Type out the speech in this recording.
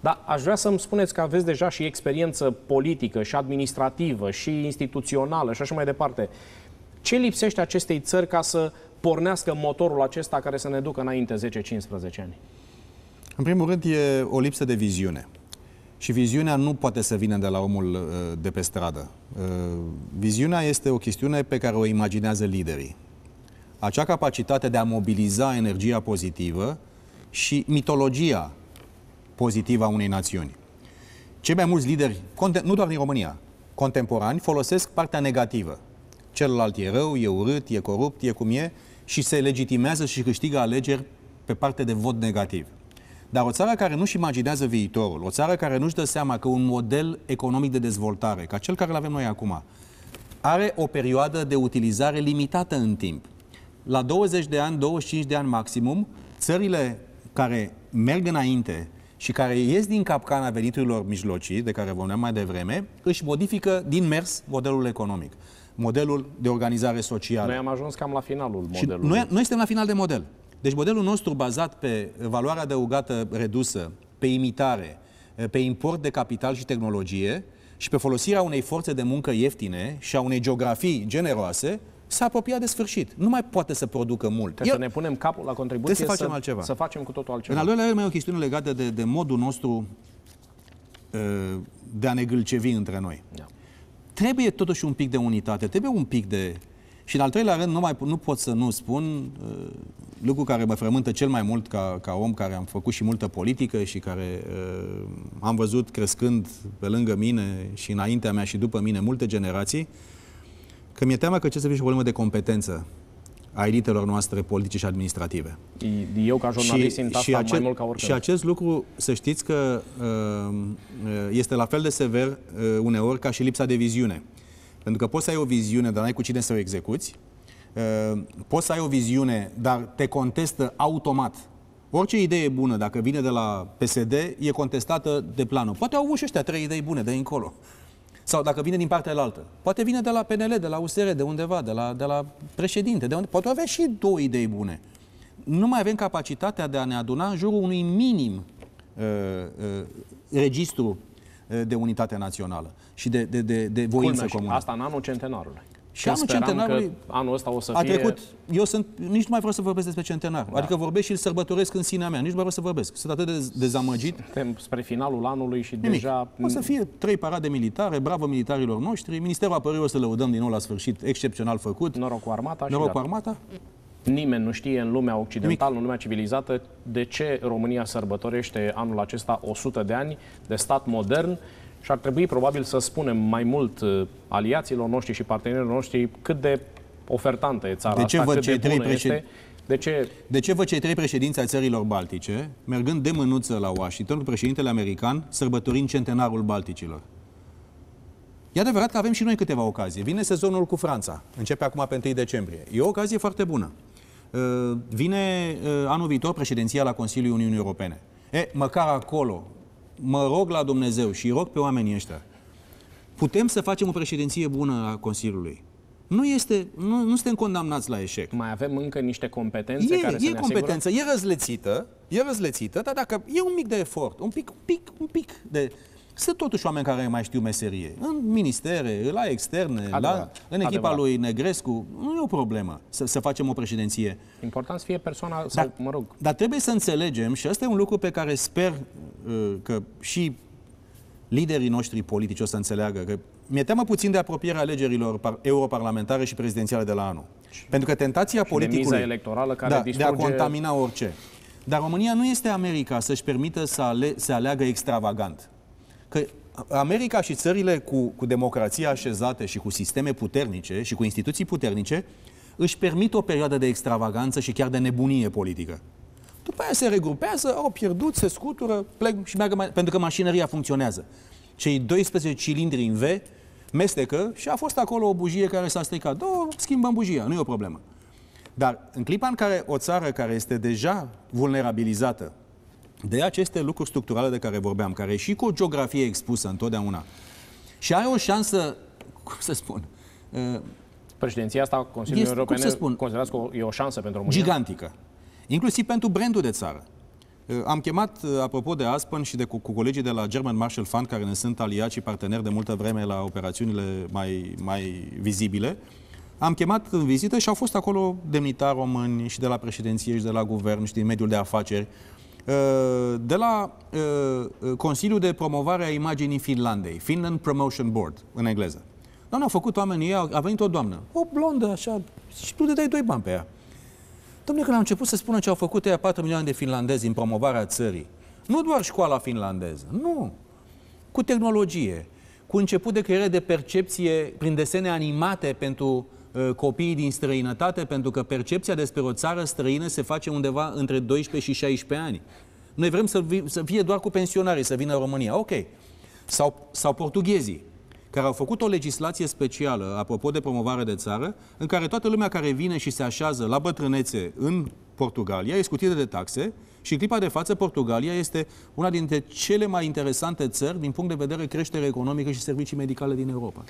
Da, aș vrea să-mi spuneți că aveți deja și experiență politică și administrativă și instituțională și așa mai departe. Ce lipsește acestei țări ca să pornească motorul acesta care să ne ducă înainte 10-15 ani? În primul rând e o lipsă de viziune. Și viziunea nu poate să vină de la omul uh, de pe stradă. Uh, viziunea este o chestiune pe care o imaginează liderii. Acea capacitate de a mobiliza energia pozitivă și mitologia pozitivă a unei națiuni. Cei mai mulți lideri, nu doar din România, contemporani, folosesc partea negativă. Celălalt e rău, e urât, e corupt, e cum e și se legitimează și câștigă alegeri pe parte de vot negativ. Dar o țară care nu-și imaginează viitorul, o țară care nu-și dă seama că un model economic de dezvoltare, ca cel care îl avem noi acum, are o perioadă de utilizare limitată în timp. La 20 de ani, 25 de ani maximum, țările care merg înainte și care ies din capcana veniturilor mijlocii, de care vorbeam mai devreme, își modifică din mers modelul economic, modelul de organizare socială. Noi am ajuns cam la finalul modelului. Și noi, noi suntem la final de model. Deci modelul nostru bazat pe valoarea adăugată redusă, pe imitare, pe import de capital și tehnologie și pe folosirea unei forțe de muncă ieftine și a unei geografii generoase, s-a apropiat de sfârșit. Nu mai poate să producă mult. Trebuie să ne punem capul la contribuție să facem, să, altceva. să facem cu totul altceva. În al doilea rând, mai e o chestiune legată de, de modul nostru uh, de a ne gâlcevi între noi. Da. Trebuie totuși un pic de unitate, trebuie un pic de... Și în al treilea rând, nu, mai, nu pot să nu spun uh, lucru care mă frământă cel mai mult ca, ca om care am făcut și multă politică și care uh, am văzut crescând pe lângă mine și înaintea mea și după mine multe generații, uh, Că mi-e teamă că ce să fie și o problemă de competență a elitelor noastre politice și administrative. Eu, ca jurnalist, și, simt asta acest, mai mult ca oricând. Și acest lucru, să știți că uh, uh, este la fel de sever uh, uneori ca și lipsa de viziune. Pentru că poți să ai o viziune, dar n-ai cu cine să o execuți. Poți să ai o viziune, dar te contestă automat. Orice idee bună, dacă vine de la PSD, e contestată de planul. Poate au avut și ăștia trei idei bune de încolo. Sau dacă vine din partea altă. Poate vine de la PNL, de la USR, de undeva, de la, de la președinte. De unde... Poate avea și două idei bune. Nu mai avem capacitatea de a ne aduna în jurul unui minim uh, uh, registru uh, de unitate națională și de, de, de, de voință Culmea, comună. Asta în anul centenarului. Și anul da, centenarului anul ăsta o să a fie... trecut, eu sunt, nici nu mai vreau să vorbesc despre centenar. Da. Adică vorbesc și îl sărbătoresc în sinea mea. Nici nu mai vreau să vorbesc. Sunt atât de dezamăgit. Suntem spre finalul anului și Nimic. deja... O să fie trei parade militare, bravo militarilor noștri. Ministerul Apărării o să le udăm din nou la sfârșit. Excepțional făcut. Noroc cu armata. Noroc cu armata. Nimeni nu știe în lumea occidentală, în lumea civilizată, de ce România sărbătorește anul acesta 100 de ani de stat modern și ar trebui probabil să spunem mai mult uh, aliaților noștri și partenerilor noștri cât de ofertantă e țara de ce asta, văd cei trei președ... este, de ce... de ce văd cei trei președinți ai țărilor baltice, mergând de mânuță la Washington cu președintele american, sărbătorind centenarul Balticilor? E adevărat că avem și noi câteva ocazie. Vine sezonul cu Franța. Începe acum pe 1 decembrie. E o ocazie foarte bună. Uh, vine uh, anul viitor președinția la Consiliul Uniunii Europene. E, măcar acolo mă rog la Dumnezeu și rog pe oamenii ăștia, putem să facem o președinție bună a Consiliului. Nu, este, nu, nu suntem condamnați la eșec. Mai avem încă niște competențe e, care e să ne competență, asigură? e răzlețită, e răzlețită, dar dacă e un mic de efort, un pic, un pic, un pic de sunt totuși oameni care mai știu meserie. În ministere, la externe, adevărat, la, în echipa adevărat. lui Negrescu. Nu e o problemă să, să facem o președinție. Important să fie persoana, sau, dar, mă rog... Dar trebuie să înțelegem, și asta e un lucru pe care sper uh, că și liderii noștri politici o să înțeleagă că mi-e teamă puțin de apropierea alegerilor europarlamentare și prezidențiale de la anul. Și Pentru că tentația politică. electorală care da, distruge... de a contamina orice. Dar România nu este America să-și permită să, ale, să aleagă extravagant că America și țările cu, cu democrație așezate și cu sisteme puternice și cu instituții puternice își permit o perioadă de extravaganță și chiar de nebunie politică. După aia se regrupează, au pierdut, se scutură, plec și meargă mai... pentru că mașinăria funcționează. Cei 12 cilindri în V mestecă și a fost acolo o bujie care s-a stricat. Da, schimbăm bujia, nu e o problemă. Dar în clipa în care o țară care este deja vulnerabilizată de aceste lucruri structurale de care vorbeam, care e și cu o geografie expusă întotdeauna. Și are o șansă, cum să spun... Uh, Președinția asta Consiliul este, European, cum să spun, considerați că e o șansă pentru România? Gigantică. Inclusiv pentru brandul de țară. Uh, am chemat, uh, apropo de Aspen și de cu, cu colegii de la German Marshall Fund, care ne sunt aliați și parteneri de multă vreme la operațiunile mai, mai vizibile, am chemat în vizită și au fost acolo demnitari români și de la președinție și de la guvern și din mediul de afaceri. Eh, de la eh, eh, Consiliul de Promovare a Imaginii Finlandei, Finland Promotion Board, în engleză. Doamna au făcut oamenii ei, a venit o doamnă, o blondă, așa, și tu de dai doi bani pe ea. Domnule, când am început să spună ce au făcut ea 4 milioane de finlandezi în promovarea țării, nu doar școala finlandeză, nu, cu tehnologie, cu început de creare de percepție prin desene animate pentru uh, Uh, copiii din străinătate, pentru că percepția despre o țară străină se face undeva între 12 și 16 ani. Noi vrem să, vi, să fie doar cu pensionarii, să vină în România, ok. Sau, sau portughezii, care au făcut o legislație specială, apropo de promovare de țară, în care toată lumea care vine și se așează la bătrânețe în Portugalia e scutită de taxe și în clipa de față Portugalia este una dintre cele mai interesante țări din punct de vedere creștere economică și servicii medicale din Europa.